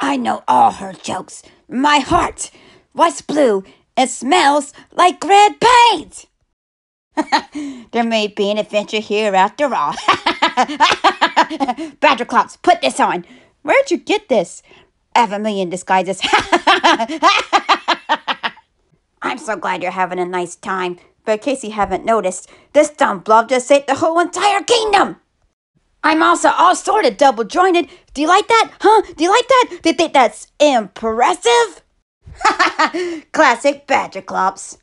I know all her jokes. My heart was blue. It smells like red paint. there may be an adventure here after all. Badger put this on. Where'd you get this? I have a million disguises. I'm so glad you're having a nice time. But in case you haven't noticed, this dumb blob just ate the whole entire kingdom. I'm also all sort of double jointed. Do you like that? Huh? Do you like that? Do you think that's impressive? Classic badger Badgerclops.